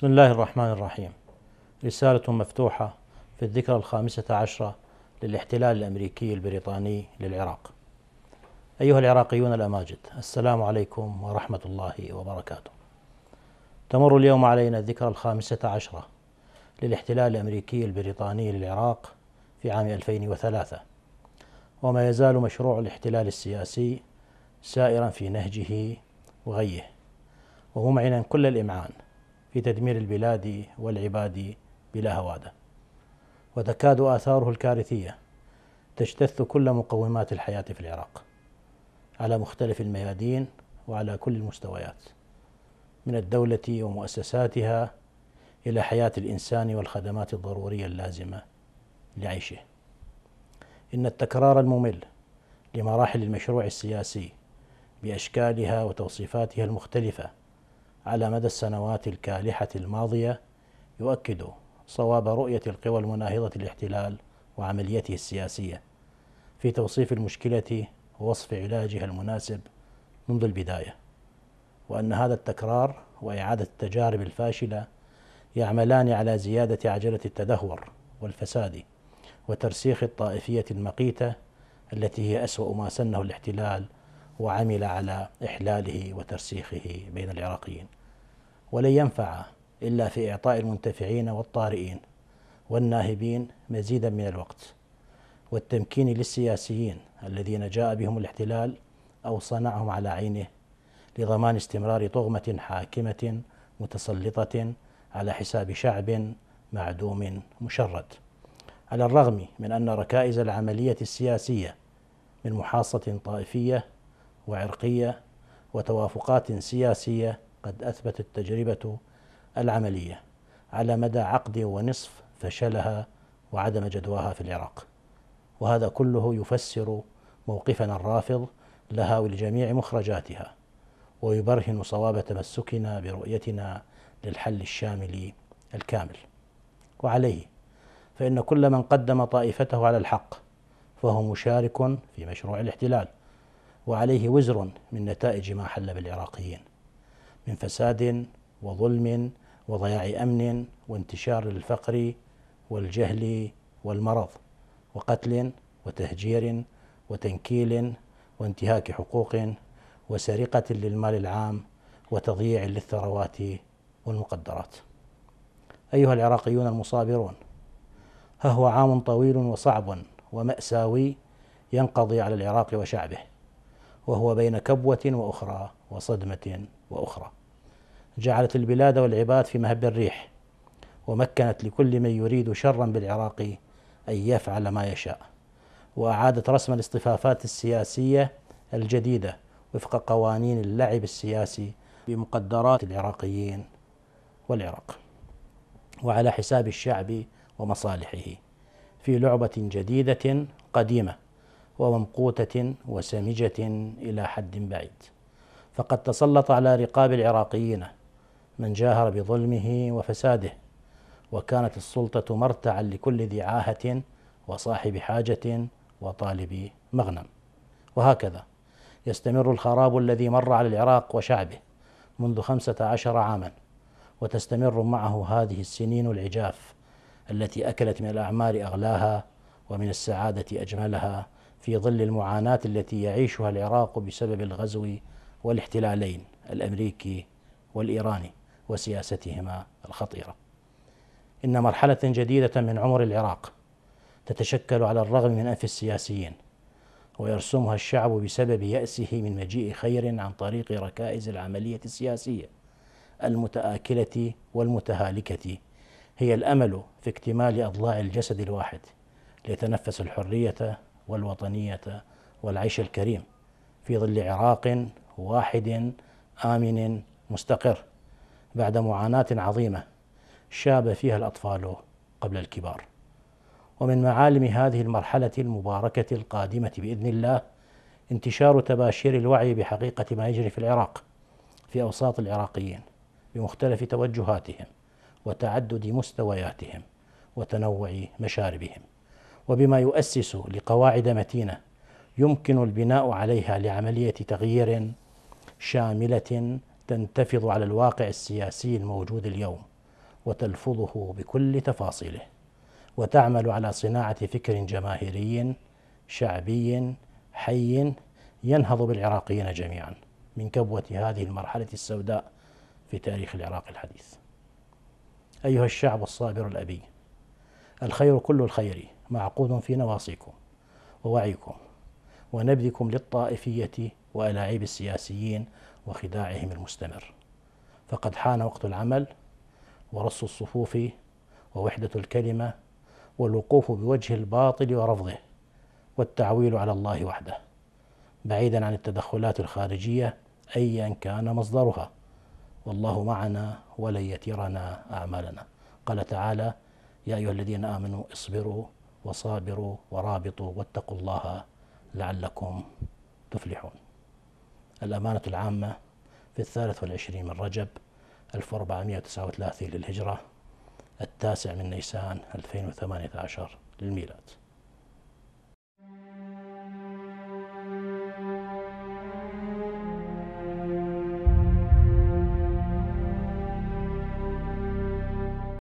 بسم الله الرحمن الرحيم رسالة مفتوحة في الذكرى الخامسة عشرة للاحتلال الأمريكي البريطاني للعراق أيها العراقيون الأماجد السلام عليكم ورحمة الله وبركاته تمر اليوم علينا الذكرى الخامسة عشرة للاحتلال الأمريكي البريطاني للعراق في عام 2003 وما يزال مشروع الاحتلال السياسي سائرا في نهجه وغيه وممعنا كل الإمعان في تدمير البلاد والعباد بلا هواده وتكاد اثاره الكارثيه تجتث كل مقومات الحياه في العراق على مختلف الميادين وعلى كل المستويات من الدوله ومؤسساتها الى حياه الانسان والخدمات الضروريه اللازمه لعيشه ان التكرار الممل لمراحل المشروع السياسي باشكالها وتوصيفاتها المختلفه على مدى السنوات الكالحة الماضية يؤكد صواب رؤية القوى المناهضة للاحتلال وعمليته السياسية في توصيف المشكلة ووصف علاجها المناسب منذ البداية وأن هذا التكرار وإعادة التجارب الفاشلة يعملان على زيادة عجلة التدهور والفساد وترسيخ الطائفية المقيتة التي هي أسوأ ما سنه الاحتلال وعمل على إحلاله وترسيخه بين العراقيين ولن ينفع إلا في إعطاء المنتفعين والطارئين والناهبين مزيدا من الوقت والتمكين للسياسيين الذين جاء بهم الاحتلال أو صنعهم على عينه لضمان استمرار طغمة حاكمة متسلطة على حساب شعب معدوم مشرد على الرغم من أن ركائز العملية السياسية من محاصة طائفية وعرقيه وتوافقات سياسيه قد اثبتت التجربه العمليه على مدى عقد ونصف فشلها وعدم جدواها في العراق وهذا كله يفسر موقفنا الرافض لها ولجميع مخرجاتها ويبرهن صواب تمسكنا برؤيتنا للحل الشامل الكامل وعليه فإن كل من قدم طائفته على الحق فهو مشارك في مشروع الاحتلال وعليه وزر من نتائج ما حل بالعراقيين من فساد وظلم وضياع امن وانتشار الفقر والجهل والمرض وقتل وتهجير وتنكيل وانتهاك حقوق وسرقه للمال العام وتضييع للثروات والمقدرات ايها العراقيون المصابرون ها هو عام طويل وصعب وماساوي ينقضي على العراق وشعبه وهو بين كبوة وأخرى وصدمة وأخرى جعلت البلاد والعباد في مهب الريح ومكنت لكل من يريد شرا بالعراق أن يفعل ما يشاء وأعادت رسم الاصطفافات السياسية الجديدة وفق قوانين اللعب السياسي بمقدرات العراقيين والعراق وعلى حساب الشعب ومصالحه في لعبة جديدة قديمة وممقوتة وسامجة إلى حد بعيد فقد تسلط على رقاب العراقيين من جاهر بظلمه وفساده وكانت السلطة مرتعا لكل ذي عاهة وصاحب حاجة وطالب مغنم وهكذا يستمر الخراب الذي مر على العراق وشعبه منذ خمسة عشر عاما وتستمر معه هذه السنين العجاف التي أكلت من الأعمار أغلاها ومن السعادة أجملها في ظل المعاناة التي يعيشها العراق بسبب الغزو والاحتلالين الأمريكي والإيراني وسياستهما الخطيرة إن مرحلة جديدة من عمر العراق تتشكل على الرغم من أنف السياسيين ويرسمها الشعب بسبب يأسه من مجيء خير عن طريق ركائز العملية السياسية المتآكلة والمتهالكة هي الأمل في اكتمال أضلاع الجسد الواحد ليتنفس الحرية والوطنية والعيش الكريم في ظل عراق واحد آمن مستقر بعد معاناة عظيمة شاب فيها الأطفال قبل الكبار ومن معالم هذه المرحلة المباركة القادمة بإذن الله انتشار تباشير الوعي بحقيقة ما يجري في العراق في أوساط العراقيين بمختلف توجهاتهم وتعدد مستوياتهم وتنوع مشاربهم وبما يؤسس لقواعد متينه يمكن البناء عليها لعمليه تغيير شامله تنتفض على الواقع السياسي الموجود اليوم وتلفظه بكل تفاصيله وتعمل على صناعه فكر جماهيري شعبي حي ينهض بالعراقيين جميعا من كبوه هذه المرحله السوداء في تاريخ العراق الحديث. ايها الشعب الصابر الابي الخير كل الخير معقود في نواصيكم ووعيكم ونبذكم للطائفية وألاعيب السياسيين وخداعهم المستمر فقد حان وقت العمل ورص الصفوف ووحدة الكلمة والوقوف بوجه الباطل ورفضه والتعويل على الله وحده بعيدا عن التدخلات الخارجية أيا كان مصدرها والله معنا ولن يترنا أعمالنا قال تعالى يا أيها الذين آمنوا اصبروا وصابروا ورابطوا واتقوا الله لعلكم تفلحون الأمانة العامة في الثالث والعشرين من رجب 1439 للهجرة التاسع من نيسان 2018 للميلاد